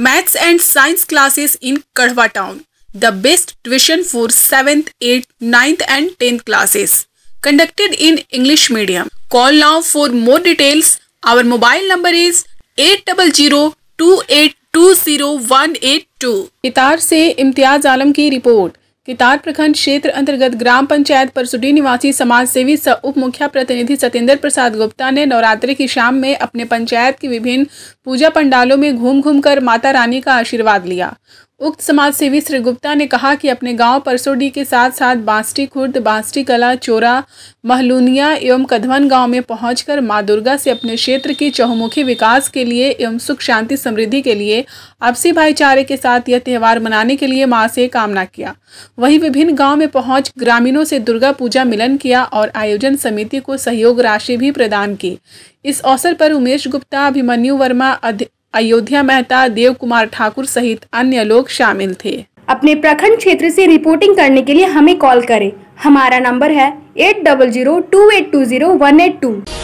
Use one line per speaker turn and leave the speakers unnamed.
maths and science classes in Kadhwa town the best tuition for seventh eight ninth and tenth classes conducted in English medium call now for more details our mobile number is eight double zero two eight two zero one eight two इतार से इम्तियाज आलम की report कितार प्रखंड क्षेत्र अंतर्गत ग्राम पंचायत परसुडी निवासी समाज सेवी सह उप मुखिया प्रतिनिधि सतेंद्र प्रसाद गुप्ता ने नवरात्रि की शाम में अपने पंचायत के विभिन्न पूजा पंडालों में घूम घूम कर माता रानी का आशीर्वाद लिया उक्त समाज सेवी श्री गुप्ता ने कहा कि अपने गांव परसोडी के साथ साथ बांसटी खुर्द बांसटी कला चोरा महलूनिया एवं कधवन गांव में पहुंचकर मां दुर्गा से अपने क्षेत्र की चहुमुखी विकास के लिए एवं सुख शांति समृद्धि के लिए आपसी भाईचारे के साथ यह त्यौहार मनाने के लिए मां से कामना किया वहीं विभिन्न गाँव में पहुँच ग्रामीणों से दुर्गा पूजा मिलन किया और आयोजन समिति को सहयोग राशि भी प्रदान की इस अवसर पर उमेश गुप्ता अभिमन्यु वर्मा अयोध्या मेहता देव कुमार ठाकुर सहित अन्य लोग शामिल थे अपने प्रखंड
क्षेत्र से रिपोर्टिंग करने के लिए हमें कॉल करें हमारा नंबर है eight double zero two eight two zero one eight to